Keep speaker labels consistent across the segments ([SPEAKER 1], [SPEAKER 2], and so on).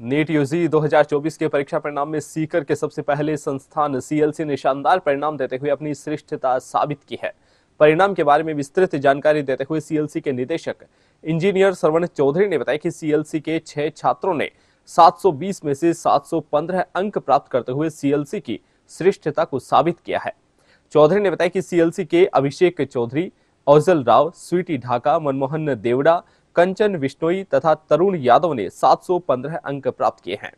[SPEAKER 1] net UG 2024 के परीक्षा परिणाम में सीकर के सबसे पहले संस्थान सीएलसी ने शानदार परिणाम देते हुए अपनी श्रेष्ठता साबित की है परिणाम के बारे में विस्तृत जानकारी देते हुए सीएलसी के निदेशक इंजीनियर सरवण चौधरी ने बताया कि सीएलसी के छह छात्रों ने 720 में से 715 अंक प्राप्त करते हुए सीएलसी की श्रेष्ठता को साबित किया है चौधरी ने बताया कि सीएलसी के अभिषेक चौधरी औजल राव स्वीटी ढाका मनमोहन देवड़ा कंचन विश्नोई तथा तरुण यादव ने 715 अंक प्राप्त किए हैं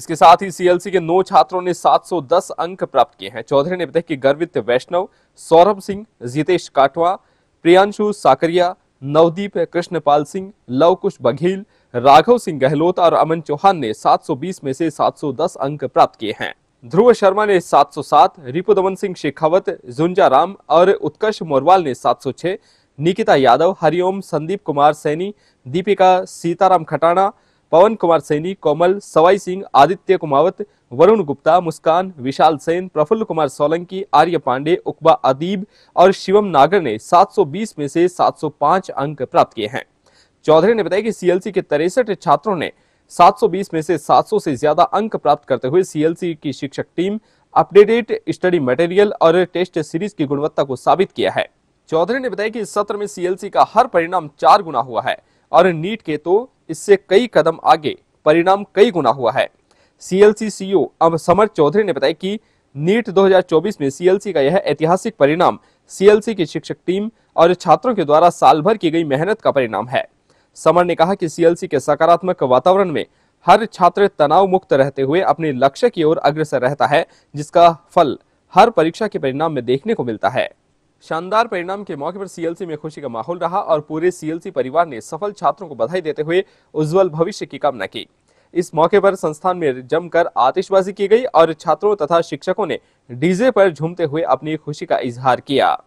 [SPEAKER 1] इसके साथ ही सीएलसी के नौ छात्रों ने 710 अंक प्राप्त किए हैं चौधरी ने बताया कि गर्वित वैष्णव सौरभ सिंह जितेश काटवा प्रियांशु साकरिया नवदीप कृष्णपाल सिंह लवकुश बघेल राघव सिंह गहलोत और अमन चौहान ने 720 में से 710 अंक प्राप्त किए हैं ध्रुव शर्मा ने 707, रिपुदमन सिंह शेखावत जुंजाराम और उत्कर्ष मोरवाल ने 706, निकिता यादव हरिओम संदीप कुमार सैनी दीपिका सीताराम खटाना पवन कुमार सैनी कोमल सवाई सिंह आदित्य कुमावत वरुण गुप्ता मुस्कान विशाल सेन प्रफुल्ल कुमार सोलंकी आर्य पांडे उकबा अदीब और शिवम नागर ने 720 में से 705 अंक प्राप्त किए हैं चौधरी ने बताया कि सीएलसी के तिरसठ छात्रों ने 720 में से 700 से ज्यादा अंक प्राप्त करते हुए सीएलसी की शिक्षक टीम अपडेटेड स्टडी मटेरियल और टेस्ट सीरीज की गुणवत्ता को साबित किया है चौधरी ने बताया कि इस सत्र में सीएलसी का हर परिणाम चार गुना हुआ है और नीट के तो इससे कई कदम आगे परिणाम कई गुना हुआ है सीएलसी सीईओ e अब समर चौधरी ने बताया कि नीट 2024 में सीएलसी का यह ऐतिहासिक परिणाम सीएलसी की शिक्षक टीम और छात्रों के द्वारा साल भर की गई मेहनत का परिणाम है समर ने कहा कि सीएलसी के सकारात्मक वातावरण में हर छात्र तनाव मुक्त रहते हुए अपने लक्ष्य की ओर अग्रसर रहता है जिसका फल हर परीक्षा के परिणाम में देखने को मिलता है शानदार परिणाम के मौके पर सीएलसी में खुशी का माहौल रहा और पूरे सीएलसी परिवार ने सफल छात्रों को बधाई देते हुए उज्जवल भविष्य की कामना की इस मौके पर संस्थान में जमकर आतिशबाजी की गई और छात्रों तथा शिक्षकों ने डीजे पर झूमते हुए अपनी खुशी का इजहार किया